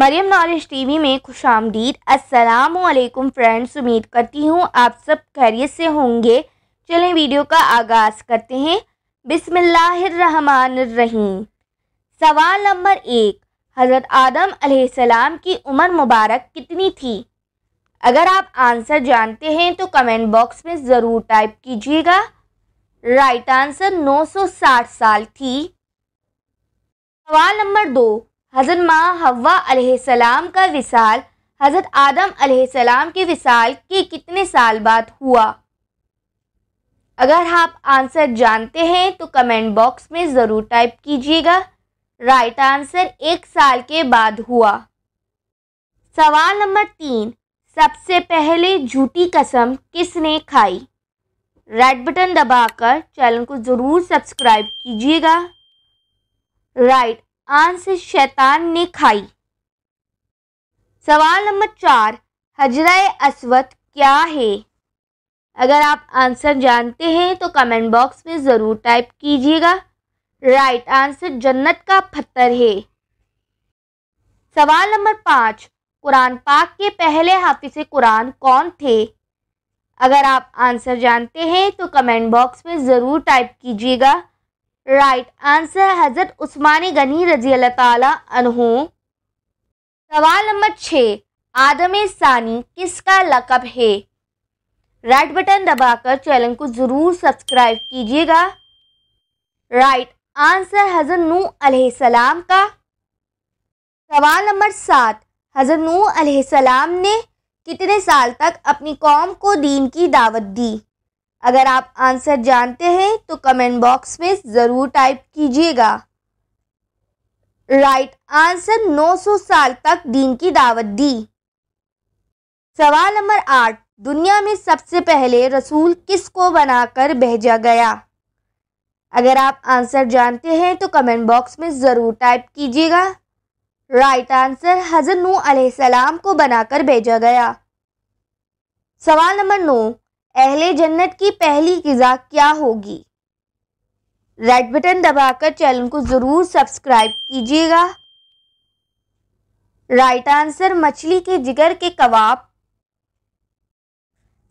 Maryam knowledge TV में खुश आमदीद असलम फ्रेंड्स उम्मीद करती हूँ आप सब खैरियत से होंगे चलें वीडियो का आगाज़ करते हैं बिसमीम सवाल नंबर एक हज़रत आदम सलाम की उम्र मुबारक कितनी थी अगर आप आंसर जानते हैं तो कमेंट बॉक्स में ज़रूर टाइप कीजिएगा राइट आंसर 960 साल थी सवाल नंबर दो हज़रत माँ हवा अलैहिस्सलाम का विसाल हज़रत आदम अलैहिस्सलाम के विसाल के कितने साल बाद हुआ अगर आप आंसर जानते हैं तो कमेंट बॉक्स में ज़रूर टाइप कीजिएगा राइट आंसर एक साल के बाद हुआ सवाल नंबर तीन सबसे पहले झूठी कसम किसने खाई रेड बटन दबाकर चैनल को ज़रूर सब्सक्राइब कीजिएगा राइट आंस शैतान ने खाई सवाल नंबर चार हजरा असवद क्या है अगर आप आंसर जानते हैं तो कमेंट बॉक्स में ज़रूर टाइप कीजिएगा राइट आंसर जन्नत का पत्थर है सवाल नंबर पाँच कुरान पाक के पहले हाफिज कुरान कौन थे अगर आप आंसर जानते हैं तो कमेंट बॉक्स में ज़रूर टाइप कीजिएगा राइट आंसर हजरत उस्मानी गनी रजी अल्लाह सवाल नंबर छः आदम सानी किसका लकब है राइट बटन दबाकर चैनल को ज़रूर सब्सक्राइब कीजिएगा राइट आंसर हजरत नू अलैहिस्सलाम का सवाल नंबर सात हजरत नू अलैहिस्सलाम ने कितने साल तक अपनी कौम को दीन की दावत दी अगर आप आंसर जानते हैं तो कमेंट बॉक्स में ज़रूर टाइप कीजिएगा राइट आंसर 900 साल तक दीन की दावत दी सवाल नंबर आठ दुनिया में सबसे पहले रसूल किस को बनाकर भेजा गया अगर आप आंसर जानते हैं तो कमेंट बॉक्स में ज़रूर टाइप कीजिएगा राइट आंसर हजर नू सलाम को बनाकर भेजा गया सवाल नंबर नौ अहले जन्नत की पहली गज़ा क्या होगी रेड बटन दबाकर चैनल को ज़रूर सब्सक्राइब कीजिएगा राइट आंसर मछली के जिगर के कबाब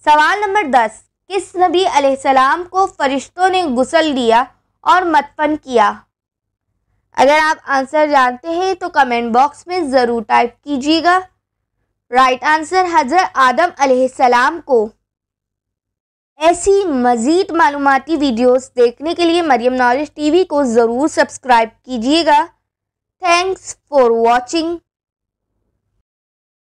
सवाल नंबर दस किस नबी अलैहिस्सलाम को फरिश्तों ने गुसल दिया और मतफन किया अगर आप आंसर जानते हैं तो कमेंट बॉक्स में ज़रूर टाइप कीजिएगा राइट आंसर हज़रत आदम अलैहिस्सलाम को ऐसी मज़ीद मालूमती वीडियोस देखने के लिए मरियम नॉलेज टीवी को ज़रूर सब्सक्राइब कीजिएगा थैंक्स फॉर वॉचिंग